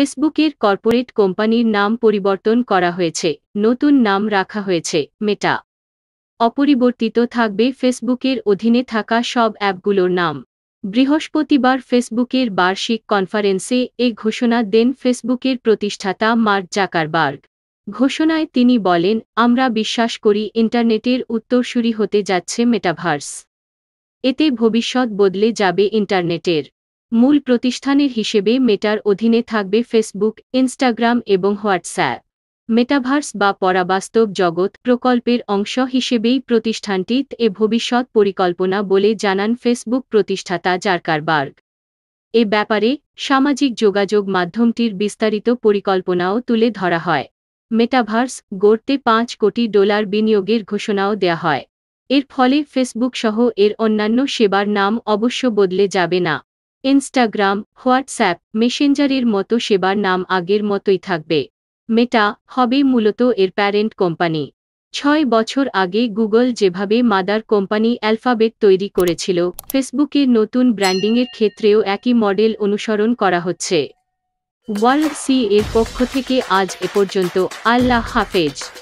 ফেসবুকের কর্পোরেট কোম্পানির নাম পরিবর্তন করা হয়েছে নতুন নাম রাখা হয়েছে মেটা অপরিবর্তিত থাকবে ফেসবুকের অধীনে থাকা সব অ্যাপগুলোর নাম বৃহস্পতিবার ফেসবুকের বার্ষিক কনফারেন্সে এ ঘোষণা দেন ফেসবুকের প্রতিষ্ঠাতা মার্ক জাকারবার্গ ঘোষণায় তিনি বলেন আমরা বিশ্বাস করি ইন্টারনেটের উত্তরসূরি হতে যাচ্ছে মেটাভার্স এতে ভবিষ্যৎ বদলে যাবে ইন্টারনেটের মূল প্রতিষ্ঠানের হিসেবে মেটার অধীনে থাকবে ফেসবুক ইনস্টাগ্রাম এবং হোয়াটসঅ্যাপ মেটাভার্স বা পরাবাস্তব জগৎ প্রকল্পের অংশ হিসেবেই প্রতিষ্ঠানটি এ ভবিষ্যৎ পরিকল্পনা বলে জানান ফেসবুক প্রতিষ্ঠাতা জার্কারবার্গ এ ব্যাপারে সামাজিক যোগাযোগ মাধ্যমটির বিস্তারিত পরিকল্পনাও তুলে ধরা হয় মেটাভার্স গড়তে পাঁচ কোটি ডলার বিনিয়োগের ঘোষণাও দেয়া হয় এর ফলে ফেসবুক সহ এর অন্যান্য সেবার নাম অবশ্য বদলে যাবে না ইনস্টাগ্রাম হোয়াটসঅ্যাপ মেসেঞ্জারের মতো সেবার নাম আগের মতোই থাকবে মেটা হবে মূলত এর প্যারেন্ট কোম্পানি ছয় বছর আগে গুগল যেভাবে মাদার কোম্পানি অ্যালফাবেট তৈরি করেছিল ফেসবুকের নতুন ব্র্যান্ডিংয়ের ক্ষেত্রেও একই মডেল অনুসরণ করা হচ্ছে ওয়ার্ল্ড সি এর পক্ষ থেকে আজ এ পর্যন্ত আল্লাহ হাফেজ